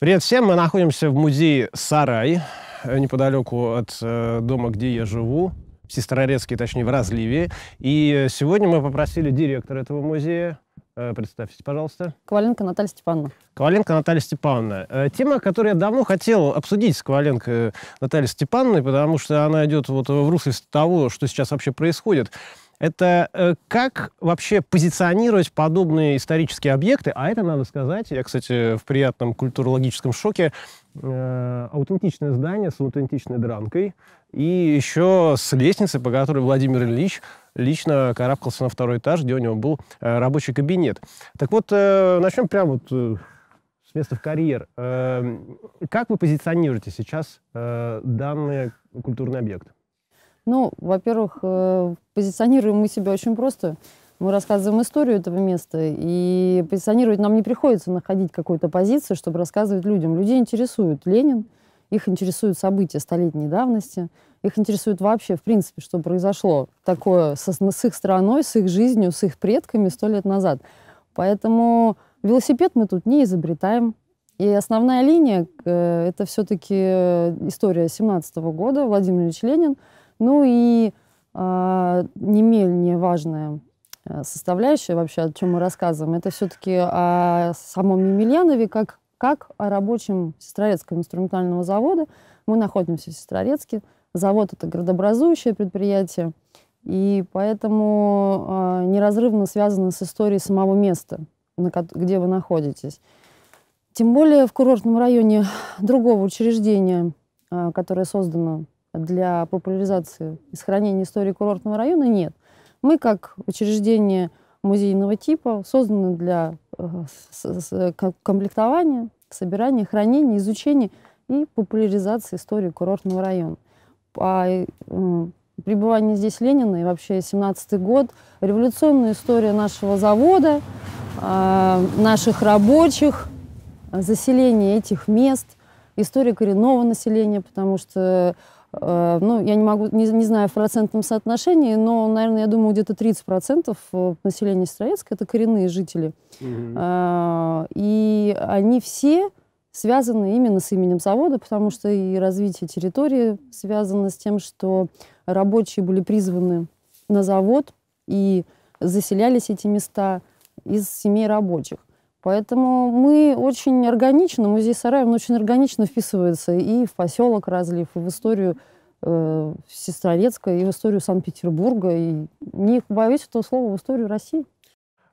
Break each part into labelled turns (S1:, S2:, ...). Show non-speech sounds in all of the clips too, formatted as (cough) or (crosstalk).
S1: Привет всем, мы находимся в музее «Сарай», э, неподалеку от э, дома, где я живу, в Сестрорецке, точнее, в Разливе. И э, сегодня мы попросили директора этого музея, э, представьтесь, пожалуйста. Коваленко Наталья Степановна. Коваленко Наталья Степановна. тема, которую я давно хотел обсудить с Коваленко Натальей Степановной, потому что она идет вот в русле того, что сейчас вообще происходит это э, как вообще позиционировать подобные исторические объекты, а это, надо сказать, я, кстати, в приятном культурологическом шоке, э, аутентичное здание с аутентичной дранкой и еще с лестницей, по которой Владимир Ильич лично карабкался на второй этаж, где у него был э, рабочий кабинет. Так вот, начнем прямо вот с места в карьер. Эм, как вы позиционируете сейчас данный культурный объект?
S2: Ну, во-первых, э, позиционируем мы себя очень просто. Мы рассказываем историю этого места, и позиционировать нам не приходится находить какую-то позицию, чтобы рассказывать людям. Людей интересует Ленин, их интересуют события столетней давности, их интересует вообще, в принципе, что произошло такое со, с их страной, с их жизнью, с их предками сто лет назад. Поэтому велосипед мы тут не изобретаем. И основная линия э, — это все-таки э, история 17 года, Владимир Ильич Ленин — ну и а, э, не менее важная составляющая вообще, о чем мы рассказываем, это все-таки о самом Емельянове, как, как о рабочем Сестрорецкого инструментального завода. Мы находимся в Сестрорецке. Завод – это градообразующее предприятие, и поэтому э, неразрывно связано с историей самого места, на, где вы находитесь. Тем более в курортном районе другого учреждения, э, которое создано для популяризации и сохранения истории курортного района нет. Мы, как учреждение музейного типа, созданы для э, комплектования, собирания, хранения, изучения и популяризации истории курортного района. А э, пребывание здесь Ленина и вообще 17-й год, революционная история нашего завода, а, наших рабочих, заселение этих мест, история коренного населения, потому что Э, ну, я не могу, не, не знаю в процентном соотношении, но, наверное, я думаю, где-то 30% э, населения Сыроецка — это коренные жители. Э, и они все связаны именно с именем завода, потому что и развитие территории связано с тем, что рабочие были призваны на завод и заселялись эти места из семей рабочих. Поэтому мы очень органично, музей Сараев очень органично вписывается и в поселок Разлив, и в историю э, Сестрорецка, и в историю Санкт-Петербурга, и не боюсь этого слова, в историю
S1: России.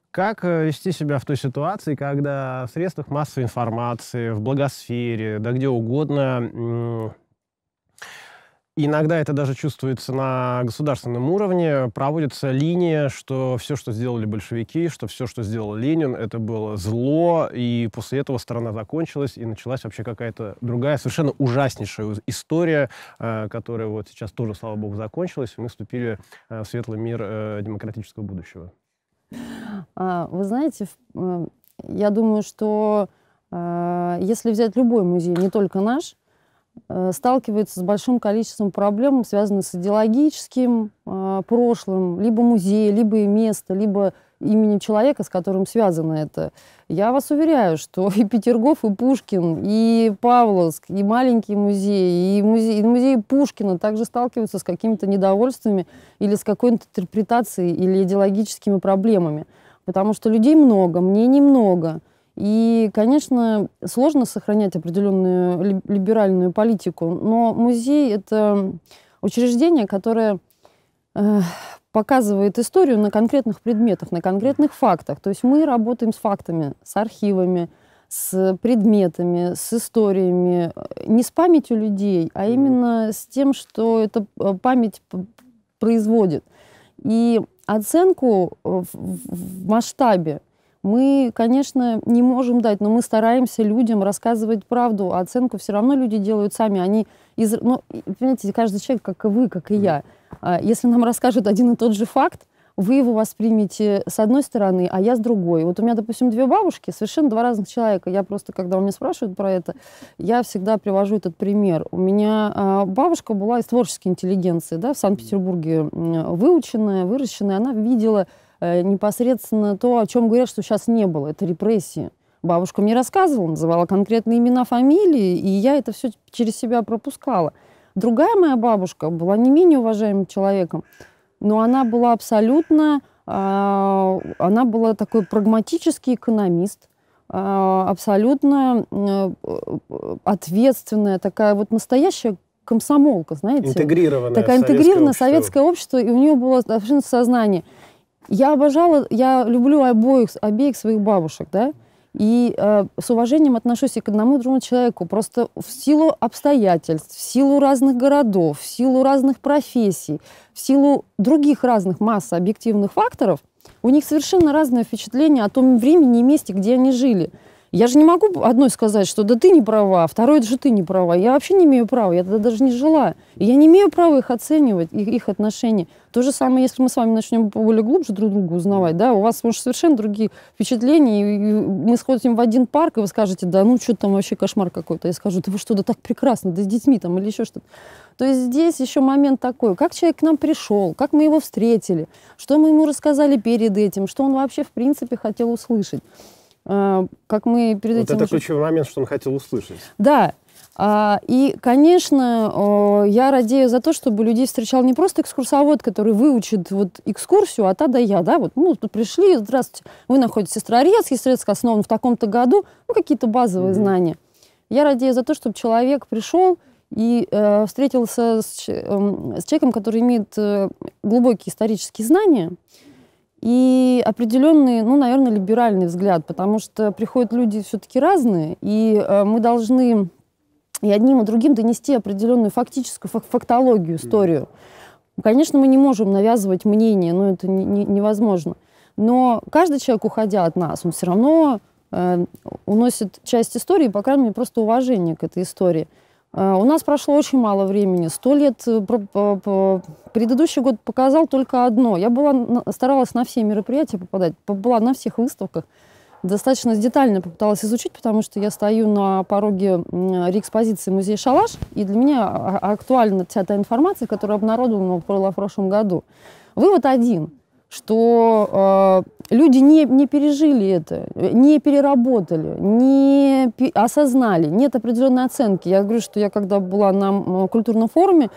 S1: Как э, вести себя в той ситуации, когда в средствах массовой информации, в благосфере, да где угодно Иногда это даже чувствуется на государственном уровне. Проводится линия, что все, что сделали большевики, что все, что сделал Ленин, это было зло, и после этого страна закончилась, и началась вообще какая-то другая, совершенно ужаснейшая история, э, которая вот сейчас тоже, слава богу, закончилась, и мы вступили э, в светлый мир э, демократического будущего.
S2: А, вы знаете, я думаю, что если взять любой музей, не только наш, Э, сталкивается с большим количеством проблем, связанных с идеологическим э, прошлым, либо музея, либо и места, либо именем человека, с которым связано это. Я вас уверяю, что (laughs) и Петергоф, и Пушкин, и Павловск, и маленький музей, и музей, и музей Пушкина также сталкиваются с какими-то недовольствами или с какой-то интерпретацией или идеологическими проблемами. Потому что людей много, мнений много – и, конечно, сложно сохранять определенную либеральную политику, но музей — это учреждение, которое э, показывает историю на конкретных предметах, на конкретных фактах. То есть мы работаем с фактами, с архивами, с предметами, с историями, э, не с памятью людей, а именно с тем, что эта э, память производит. И оценку в масштабе – мы, конечно, не можем дать, но мы стараемся людям рассказывать правду, а оценку все равно люди делают сами. Они из, ну, понимаете, каждый человек, как и вы, как и я, а, если нам расскажут один и тот же факт, вы его воспримете с одной стороны, а я с другой. Вот у меня, допустим, две бабушки, совершенно два разных человека. Я просто, когда у меня спрашивают про это, я всегда привожу этот пример. У меня а, бабушка была из творческой интеллигенции, да, в Санкт-Петербурге выученная, выращенная. Она видела Э, непосредственно то, о чем говорят, что сейчас не было. Это репрессии. Бабушка мне рассказывала, называла конкретные имена, фамилии, и я это все через себя пропускала. Другая моя бабушка была не менее уважаемым человеком, но она была абсолютно... А, она была такой прагматический экономист, а, абсолютно э, ответственная, такая вот настоящая комсомолка, знаете. Интегрированная. Такая интегрированная советское, советское общество, и у нее было совершенно сознание. Я обожала, я люблю обоих, обеих своих бабушек, да, и э, с уважением отношусь и к одному и другому человеку. Просто в силу обстоятельств, в силу разных городов, в силу разных профессий, в силу других разных масс объективных факторов, у них совершенно разное впечатление о том времени и месте, где они жили. Я же не могу одной сказать, что да ты не права, а второй же ты не права. Я вообще не имею права, я тогда даже не жила. Я не имею права их оценивать, их, их отношения. То же самое, если мы с вами начнем более глубже друг друга узнавать, да, у вас, может, совершенно другие впечатления, и мы сходим в один парк, и вы скажете, да ну что там вообще кошмар какой-то. Я скажу, да вы что, да так прекрасно, да с детьми там или еще что-то. То есть здесь еще момент такой, как человек к нам пришел, как мы его встретили, что мы ему рассказали перед этим, что он вообще в принципе хотел услышать. Э, как мы перед вот этим... это уже... ключевой
S1: момент, что он хотел услышать.
S2: Да. А, и, конечно, я радею за то, чтобы людей встречал не просто экскурсовод, который выучит вот экскурсию, а та да я, да, вот мы ну, тут пришли, здравствуйте, вы находитесь в Сестрорецке, Сестрорецк основан в таком-то году, ну, какие-то базовые mm-hmm. знания. Я радею за то, чтобы человек пришел и э, встретился с, э, с человеком, который имеет э, глубокие исторические знания, и определенный, ну, наверное, либеральный взгляд, потому что приходят люди все-таки разные, и э, мы должны и одним, и другим донести определенную фактическую фактологию, историю. Конечно, мы не можем навязывать мнение, но это не, не, невозможно. Но каждый человек, уходя от нас, он все равно э, уносит часть истории, по крайней мере, просто уважение к этой истории. Э, у нас прошло очень мало времени, сто лет. Э, предыдущий год показал только одно. Я была, старалась на все мероприятия попадать, была на всех выставках. Достаточно детально попыталась изучить, потому что я стою на пороге реэкспозиции музея «Шалаш», и для меня а, а, актуальна вся та информация, которая обнародована в прошлом году. Вывод один, что э, люди не, не пережили это, не переработали, не пи- осознали, нет определенной оценки. Я говорю, что я когда была на культурном форуме,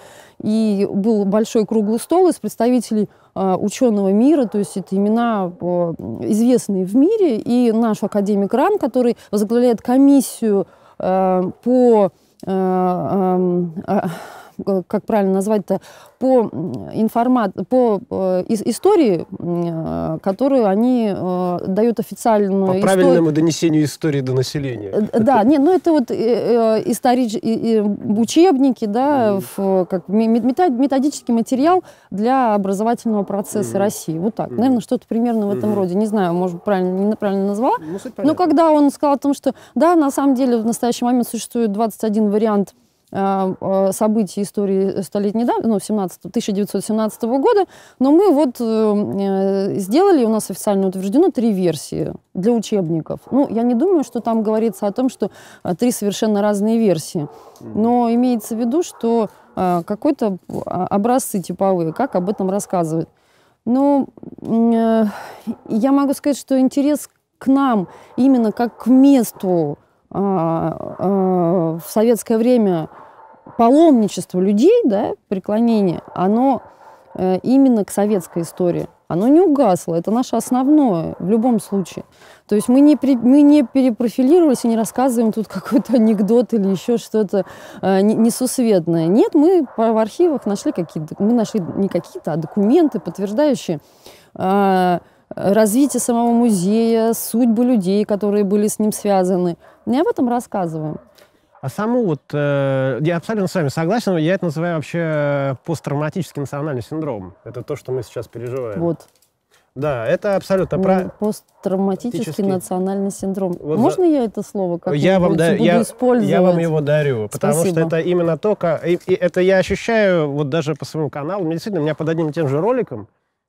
S2: и был большой круглый стол из представителей э, ученого мира, то есть это имена э, известные в мире, и наш академик Ран, который возглавляет комиссию э, по э, эм, а, Э, как правильно назвать-то, по, информат, по э, истории, э, которую они э, дают официальную... По историю. правильному
S1: донесению истории до населения.
S2: Э, да, нет, ну это вот э, историч... учебники, да, как методический материал для образовательного процесса России. Вот так, наверное, что-то примерно в этом роде. Не знаю, может, правильно, неправильно назвала. Ну, Но когда он сказал о том, что да, на самом деле в настоящий момент существует 21 вариант Э, э, событий истории столетней давности, ну, 17, 1917 года, но мы вот э, э, сделали, у нас официально утверждено, три версии для учебников. Ну, я не думаю, что там говорится о том, что три совершенно разные версии, но имеется в виду, что э, какой-то а, образцы типовые, как об этом рассказывают. Ну, э, я могу сказать, что интерес к нам именно как к месту а, а, в советское время паломничество людей, да, преклонение, оно э, именно к советской истории. Оно не угасло, это наше основное в любом случае. То есть мы не, при, мы не перепрофилировались и не рассказываем тут (laughs) какой-то анекдот или еще что-то э, несусветное. Нет, мы в архивах нашли какие-то, мы нашли не какие-то, а документы, подтверждающие э, э развитие самого музея, судьбы людей, которые были с ним связаны. Не об этом
S1: рассказываем. А саму вот, э, я абсолютно с вами согласен, я это называю вообще э, посттравматический национальный синдром. Это то, что мы сейчас переживаем. Вот. Да, это абсолютно правильно.
S2: Ну, посттравматический национальный синдром. Вот Можно за... я это слово как-то я вам да... буду я... использовать? Я вам его
S1: дарю, потому Спасибо. что это именно то, как... И, и это я ощущаю вот даже по своему каналу. Мне действительно, меня под одним и тем же роликом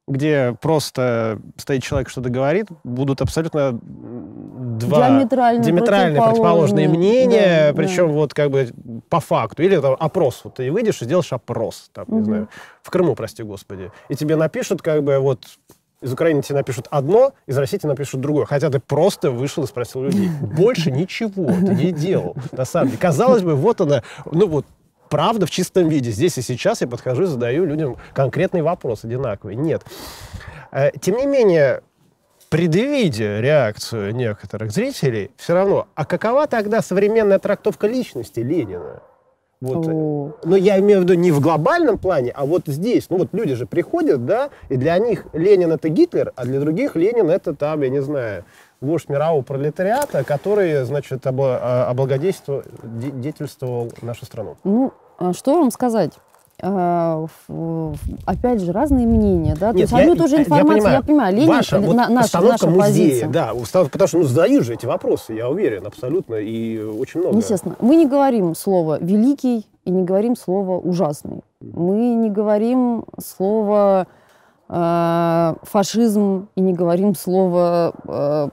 S1: где просто стоит человек, что-то говорит, будут абсолютно два диаметрально, диаметрально противоположные, мнения, да, причем да. вот как бы по факту. Или там опрос. Вот ты выйдешь и сделаешь опрос, там, угу. не знаю, в Крыму, прости господи. И тебе напишут как бы вот из Украины тебе напишут одно, из России тебе напишут другое. Хотя ты просто вышел и спросил людей. Больше ничего ты не делал, на самом деле. Казалось бы, вот она, ну вот правда в чистом виде. Здесь и сейчас я подхожу и задаю людям конкретный вопрос одинаковый. Нет. Э, тем не менее, предвидя реакцию некоторых зрителей, все равно, а какова тогда современная трактовка личности Ленина? Вот. Но ну, я имею в виду не в глобальном плане, а вот здесь. Ну вот люди же приходят, да, и для них Ленин это Гитлер, а для других Ленин это там, я не знаю, вождь мирового пролетариата, который, значит, а, облагодетельствовал нашу страну.
S2: Ну, а что вам сказать? А, опять же, разные мнения, да? Нет, То есть я, одну и я понимаю, я понимаю Ленин, ваша, вот на, наша, установка наша музея, позиция.
S1: да, потому что, ну, задаю же эти вопросы, я уверен, абсолютно, и очень много. Естественно.
S2: Мы не говорим слово «великий» и не говорим слово «ужасный». Мы не говорим слово э, «фашизм» и не говорим слово э,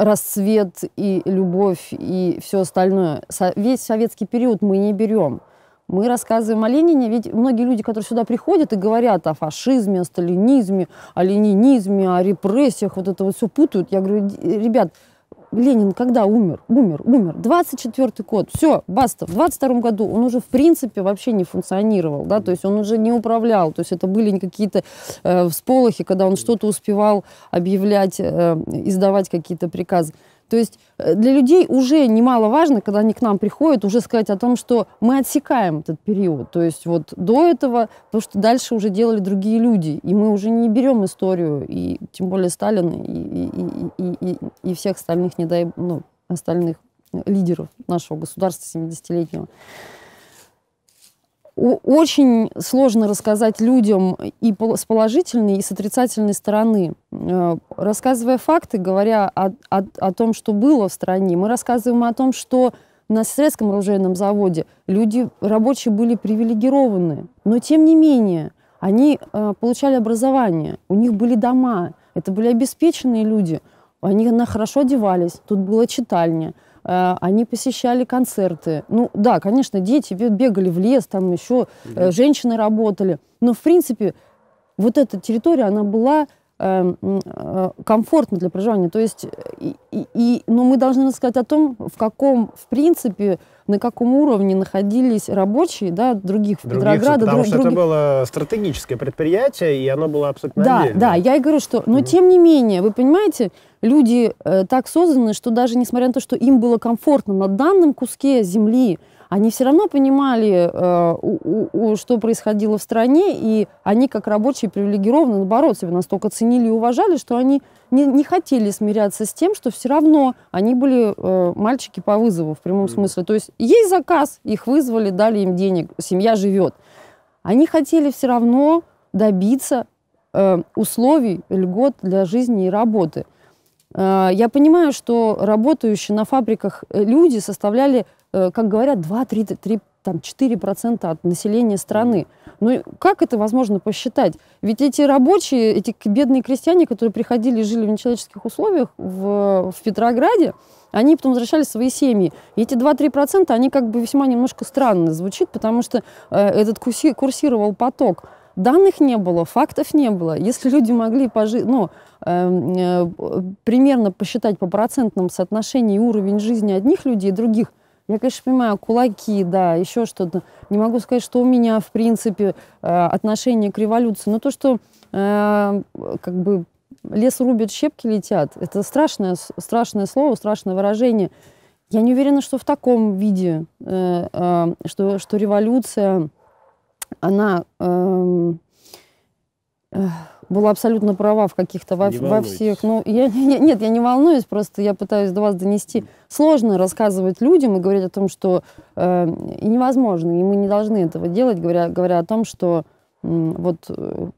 S2: рассвет и любовь и все остальное. Со весь советский период мы не берем. Мы рассказываем о Ленине, ведь многие люди, которые сюда приходят и говорят о фашизме, о сталинизме, о ленинизме, о репрессиях, вот это вот все путают. Я говорю, ребят, Ленин когда умер? Умер, умер. 24-й год. Все, баста. В 22 году он уже, в принципе, вообще не функционировал, да, то есть он уже не управлял, то есть это были какие-то э, всполохи, когда он что-то успевал объявлять, э, издавать какие-то приказы. То есть э, для людей уже немаловажно, когда они к нам приходят, уже сказать о том, что мы отсекаем этот период. То есть вот до этого, то, что дальше уже делали другие люди. И мы уже не берем историю, и тем более Сталина, и, и, и, и, и всех остальных, не дай, ну, остальных э, лидеров нашего государства 70-летнего очень сложно рассказать людям и с положительной, и с отрицательной стороны. Э, рассказывая факты, говоря о, о, о том, что было в стране, мы рассказываем о том, что на советском оружейном заводе люди, рабочие были привилегированы. Но тем не менее, они э, получали образование, у них были дома, это были обеспеченные люди, они хорошо одевались, тут была читальня – Э, они посещали концерты. Ну да, конечно, дети бегали в лес, там еще mm-hmm. Э, женщины работали. Но, в принципе, вот эта территория, она была э, комфортно для проживания. То есть, и, и, и, но мы должны рассказать о том, в каком, в принципе, на каком уровне находились рабочие да, других, других Петрограда. Потому что других... это
S1: было стратегическое предприятие, и оно было абсолютно Да, отдельно. да,
S2: я и говорю, что, но mm-hmm. тем не менее, вы понимаете, люди э, так созданы, что даже несмотря на то, что им было комфортно на данном куске земли, они все равно понимали, э, что происходило в стране, и они как рабочие привилегированы, наоборот, себя настолько ценили и уважали, что они не, не хотели смиряться с тем, что все равно они были э, мальчики по вызову в прямом смысле. То есть есть заказ, их вызвали, дали им денег, семья живет. Они хотели все равно добиться э, условий, льгот для жизни и работы. Я понимаю, что работающие на фабриках люди составляли Э, как говорят, 2, 3, 3 там 4% от населения страны. Ну как это возможно посчитать? Ведь эти рабочие, эти бедные крестьяне, которые приходили и жили в нечеловеческих условиях в, в Петрограде, они потом возвращали свои семьи. И эти 2-3% они как бы весьма немножко странно звучит, потому что э, этот курси, курсировал поток. Данных не было, фактов не было. Если люди могли пожи, ну, эм, э, э, примерно посчитать по процентным соотношению уровень жизни одних людей и других, я, конечно, понимаю, кулаки, да, еще что-то. Не могу сказать, что у меня, в принципе, э, отношение к революции. Но то, что э, как бы лес рубит, щепки летят, это страшное, страшное слово, страшное выражение. Я не уверена, что в таком виде, э, что, что революция, она... Эм, была абсолютно права в каких-то во, во всех. Ну, я, я, нет, я не волнуюсь, просто я пытаюсь до вас донести. Сложно рассказывать людям и говорить о том, что э, невозможно, и мы не должны этого делать, говоря, говоря о том, что э, вот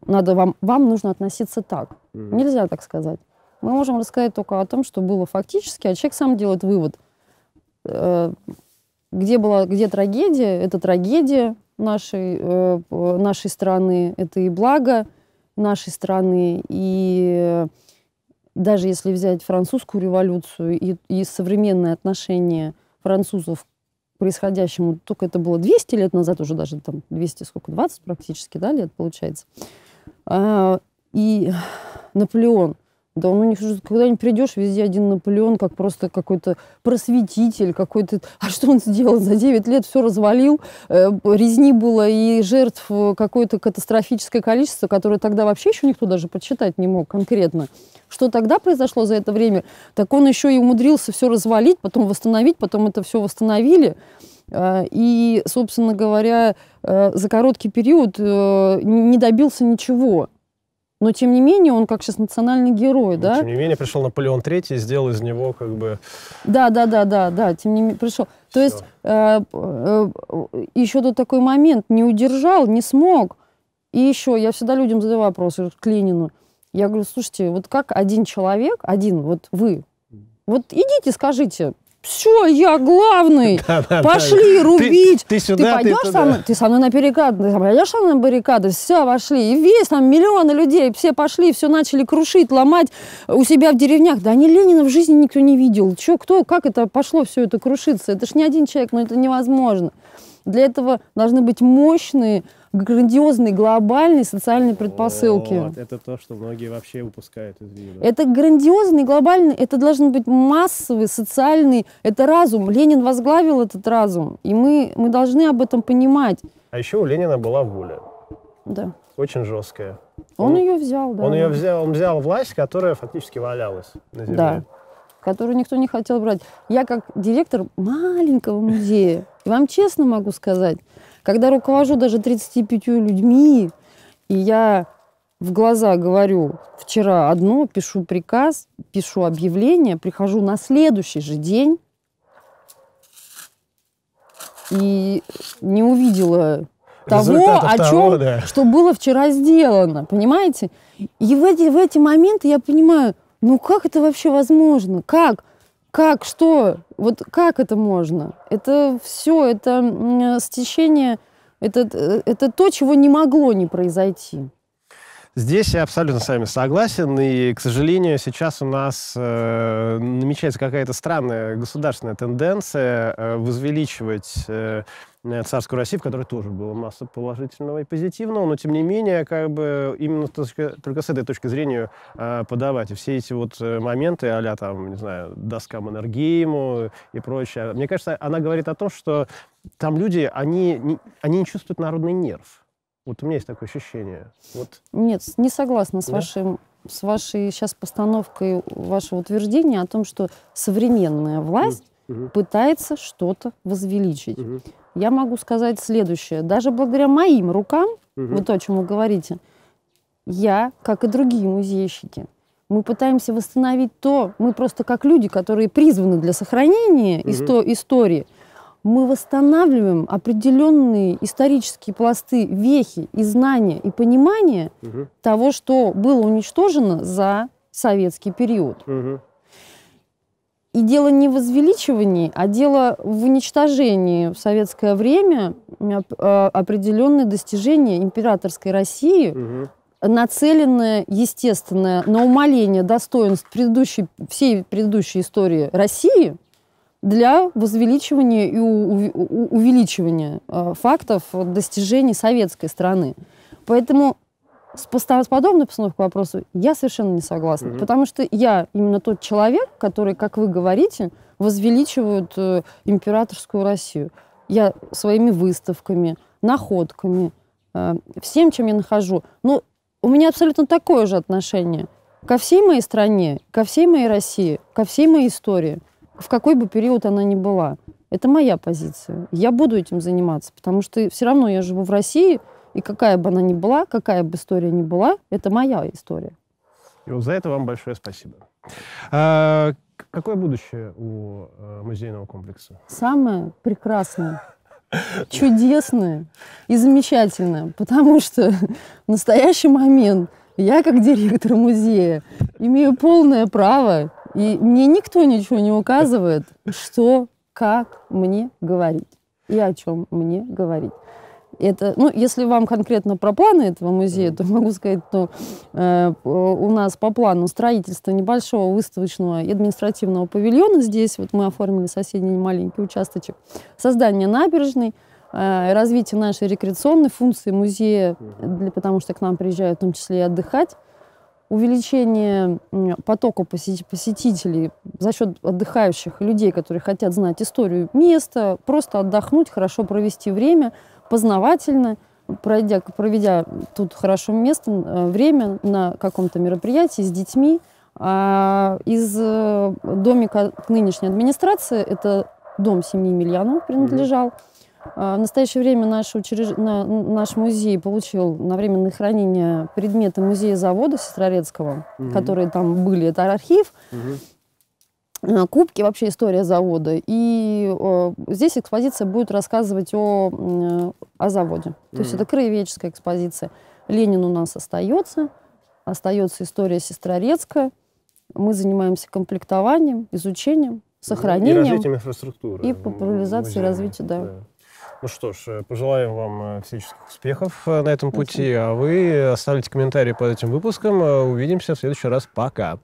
S2: надо вам, вам нужно относиться так. Mm-hmm. Нельзя так сказать. Мы можем рассказать только о том, что было фактически, а человек сам делает вывод. Э, где была, где трагедия, это трагедия нашей, э, нашей страны, это и благо, нашей страны. И даже если взять французскую революцию и, и современное отношение французов к происходящему, только это было 200 лет назад, уже даже там 200, сколько, 20 практически, да, лет получается. А, и Наполеон да он у них же, когда не придешь, везде один Наполеон, как просто какой-то просветитель, какой-то... А что он сделал за 9 лет? Все развалил, э, резни было и жертв э, какое-то катастрофическое количество, которое тогда вообще еще никто даже подсчитать не мог конкретно. Что тогда произошло за это время? Так он еще и умудрился все развалить, потом восстановить, потом это все восстановили. Э, и, собственно говоря, за короткий период не добился ничего но тем не менее он как сейчас национальный герой, но, да? Тем
S1: не менее пришел Наполеон III и сделал из него как бы...
S2: Да, да, да, да, да, тем не менее пришел. Все. То есть э, э, еще до такой момент, не удержал, не смог. И еще я всегда людям задаю вопрос: к Ленину. Я говорю, слушайте, вот как один человек, один, вот вы, вот идите, скажите, все, я главный. (laughs) Да, пошли да. рубить. Ты, ты сюда, ты пойдешь ты туда. со мной, ты со мной на баррикады, ты пойдешь со мной на баррикады, все, вошли И весь там миллионы людей, все пошли, все начали крушить, ломать у себя в деревнях. Да они Ленина в жизни никто не видел. Че, кто, как это пошло все это крушиться? Это ж не один человек, но ну это невозможно. Для этого должны быть мощные, грандиозные, глобальные социальные предпосылки. Вот,
S1: это то, что многие вообще упускают из виду. Это
S2: грандиозный, глобальный, это должен быть массовый, социальный, это разум. Ленин возглавил этот разум, и мы, мы должны об этом понимать.
S1: А еще у Ленина была воля. Да. Очень жесткая. Он,
S2: он ее взял, да. Он ее взял, он
S1: взял власть, которая фактически валялась на земле. Да
S2: которую никто не хотел брать. Я как директор маленького музея, и вам честно могу сказать, когда руковожу даже 35 людьми, и я в глаза говорю вчера одно, пишу приказ, пишу объявление, прихожу на следующий же день и не увидела того, о чем, того, да. что было вчера сделано, понимаете? И в эти, в эти моменты я понимаю, ну как это вообще возможно? Как? Как? Что? Вот как это можно? Это все, это стечение, это, э, это то, чего не могло не произойти.
S1: Здесь я абсолютно с вами согласен, и, к сожалению, сейчас у нас э, намечается какая-то странная государственная тенденция э, возвеличивать э, э царскую Россию, в которой тоже было масса положительного и позитивного, но, тем не менее, как бы именно только, только с этой точки зрения э, подавать. И все эти вот э, моменты, а там, не знаю, доска Маннергейму и прочее, мне кажется, она говорит о том, что там люди, они, они не чувствуют народный нерв. Вот у меня есть такое ощущение. Вот.
S2: Нет, не согласна с, да? вашим, с вашей сейчас постановкой вашего утверждения о том, что современная власть угу. пытается что-то возвеличить. Угу. Я могу сказать следующее. Даже благодаря моим рукам, угу. вот то, о чем вы говорите, я, как и другие музейщики, мы пытаемся восстановить то, мы просто как люди, которые призваны для сохранения угу. истории – мы восстанавливаем определенные исторические пласты, вехи и знания и понимания угу. того, что было уничтожено за советский период. Угу. И дело не в возвеличивании, а дело в уничтожении в советское время а, определенные достижения императорской России, угу. нацеленное, естественно, на умаление достоинств предыдущей, всей предыдущей истории России – для возвеличивания и увеличивания э, фактов достижений советской страны. Поэтому с, с подобной постановкой вопроса я совершенно не согласна. Угу. Потому что я именно тот человек, который, как вы говорите, возвеличивает э, императорскую Россию. Я своими выставками, находками, э, всем, чем я нахожу. Но у меня абсолютно такое же отношение ко всей моей стране, ко всей моей России, ко всей моей истории – в какой бы период она ни была. Это моя позиция. Я буду этим заниматься, потому что все равно я живу в России, и какая бы она ни была, какая бы история ни была, это моя история.
S1: И вот за это вам большое спасибо. А, какое будущее у э, музейного комплекса?
S2: Самое прекрасное чудесное и замечательное, потому что в настоящий момент я, как директор музея, имею полное право и мне никто ничего не указывает, что, как мне говорить и о чем мне говорить. Это, ну, если вам конкретно про планы этого музея, то могу сказать, что э, у нас по плану строительство небольшого выставочного и административного павильона. Здесь вот мы оформили соседний маленький участочек. Создание набережной, э, развитие нашей рекреационной функции музея, для, потому что к нам приезжают в том числе и отдыхать увеличение потока посетителей за счет отдыхающих людей, которые хотят знать историю места, просто отдохнуть, хорошо провести время, познавательно, пройдя, проведя тут хорошо место, э, время на каком-то мероприятии с детьми. А из э, домика нынешней администрации, это дом семьи Мильянов принадлежал, mm-hmm а, в настоящее время наш, учреж... наш музей получил на временное хранение предметы музея завода Сестрорецкого, угу. которые там были. Это архив, угу. кубки, вообще история завода. И э, здесь экспозиция будет рассказывать о, о заводе. То угу. есть это краеведческая экспозиция. Ленин у нас остается, остается история Сестрорецкая. Мы занимаемся комплектованием, изучением, сохранением. И развитием
S1: инфраструктуры. И
S2: популяризацией развития, да. да.
S1: Ну что ж, э, пожелаем вам э, всяческих успехов э, на этом пути, а вы оставляйте комментарии под этим выпуском. Увидимся в следующий раз. Пока!